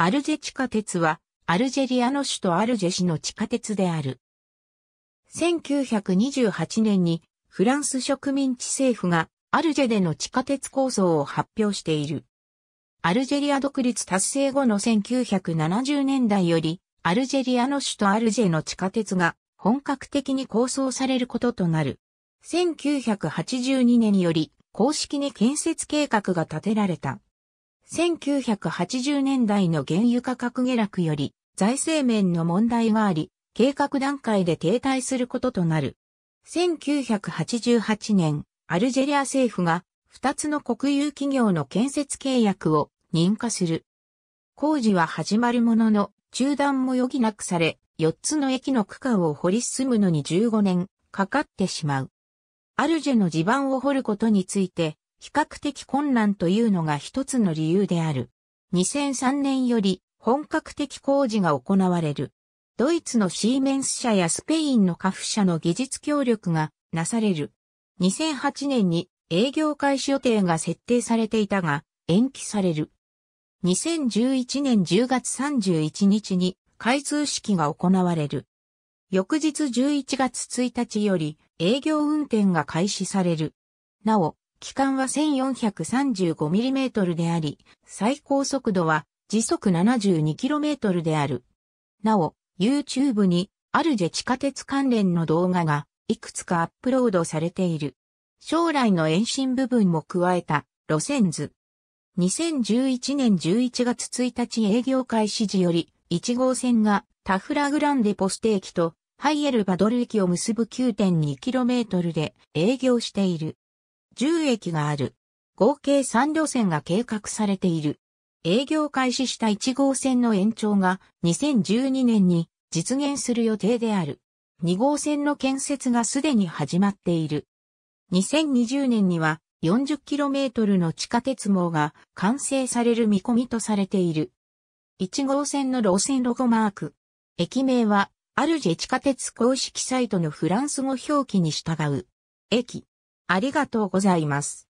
アルジェ地下鉄は、アルジェリアの首都アルジェ市の地下鉄である。1928年に、フランス植民地政府が、アルジェでの地下鉄構想を発表している。アルジェリア独立達成後の1970年代より、アルジェリアの首都アルジェの地下鉄が、本格的に構想されることとなる。1982年より、公式に建設計画が立てられた。1980年代の原油価格下落より財政面の問題があり、計画段階で停滞することとなる。1988年、アルジェリア政府が2つの国有企業の建設契約を認可する。工事は始まるものの、中断も余儀なくされ、4つの駅の区間を掘り進むのに15年かかってしまう。アルジェの地盤を掘ることについて、比較的困難というのが一つの理由である。2003年より本格的工事が行われる。ドイツのシーメンス社やスペインのカフ社の技術協力がなされる。2008年に営業開始予定が設定されていたが延期される。2011年10月31日に開通式が行われる。翌日11月1日より営業運転が開始される。なお、機関は 1435mm であり、最高速度は時速 72km である。なお、YouTube に、アルジェ地下鉄関連の動画が、いくつかアップロードされている。将来の延伸部分も加えた、路線図。2011年11月1日営業開始時より、1号線がタフラグランデポステ駅とハイエルバドル駅を結ぶ 9.2km で営業している。10駅がある。合計3路線が計画されている。営業開始した1号線の延長が2012年に実現する予定である。2号線の建設がすでに始まっている。2020年には 40km の地下鉄網が完成される見込みとされている。1号線の路線ロゴマーク。駅名は、アルジェ地下鉄公式サイトのフランス語表記に従う。駅。ありがとうございます。